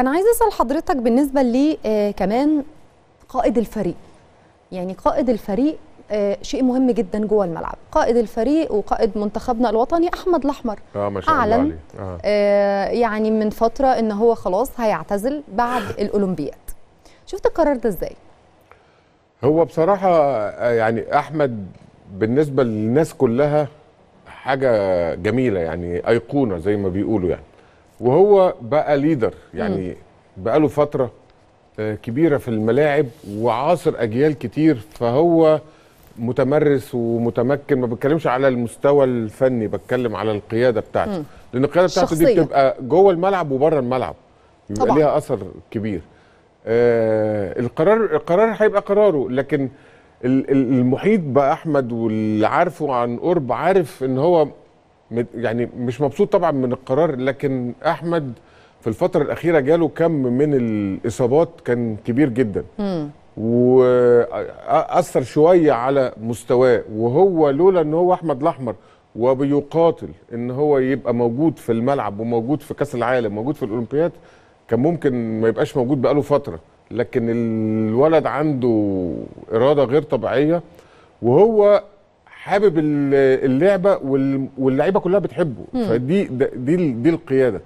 انا عايزه اسال حضرتك بالنسبه لي آه كمان قائد الفريق يعني قائد الفريق آه شيء مهم جدا جوه الملعب قائد الفريق وقائد منتخبنا الوطني احمد الاحمر آه ما شاء اعلن الله آه. آه يعني من فتره ان هو خلاص هيعتزل بعد الاولمبياد شفت القرار ده ازاي هو بصراحه آه، يعني احمد بالنسبه للناس كلها حاجه جميله يعني ايقونه زي ما بيقولوا يعني وهو بقى ليدر يعني بقى له فتره آه، كبيره في الملاعب وعاصر اجيال كتير فهو متمرس ومتمكن ما بتكلمش على المستوى الفني بتكلم على القياده بتاعته مم. لان القياده بتاعته شخصية. دي بتبقى جوه الملعب وبره الملعب بيبقى ليها اثر كبير آه القرار القرار هيبقى قراره لكن المحيط باحمد واللي عارفه عن قرب عارف ان هو يعني مش مبسوط طبعا من القرار لكن احمد في الفتره الاخيره جاله كم من الاصابات كان كبير جدا واثر شويه على مستواه وهو لولا ان هو احمد الاحمر وبيقاتل ان هو يبقى موجود في الملعب وموجود في كاس العالم وموجود في الاولمبياد كان ممكن ما يبقاش موجود بقاله فتره لكن الولد عنده اراده غير طبيعيه وهو حابب اللعبه واللعيبه كلها بتحبه مم. فدي دي دي القياده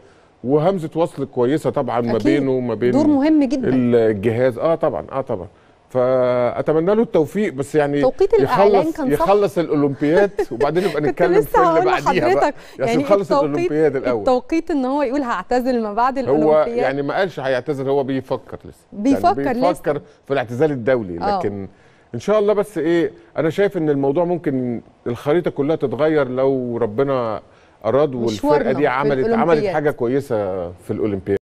وهمزه وصل كويسه طبعا ما بينه وما بين دور مهم جدا الجهاز اه طبعا اه طبعا فاتمنى له التوفيق بس يعني توقيت الاعلان يخلص كان صح يخلص الاولمبياد وبعدين نبقى نتكلم في اللي بعديها بقى يعني, يعني يخلص الاولمبياد الاول التوقيت ان هو يقول هعتزل ما بعد الاولمبياد هو يعني ما قالش هيعتزل هو بيفكر لسه بيفكر, يعني بيفكر لسه بيفكر في الاعتزال الدولي آه. لكن أوه. ان شاء الله بس ايه انا شايف ان الموضوع ممكن الخريطه كلها تتغير لو ربنا اراد والفرقه دي عملت عملت حاجه كويسه في الاولمبياد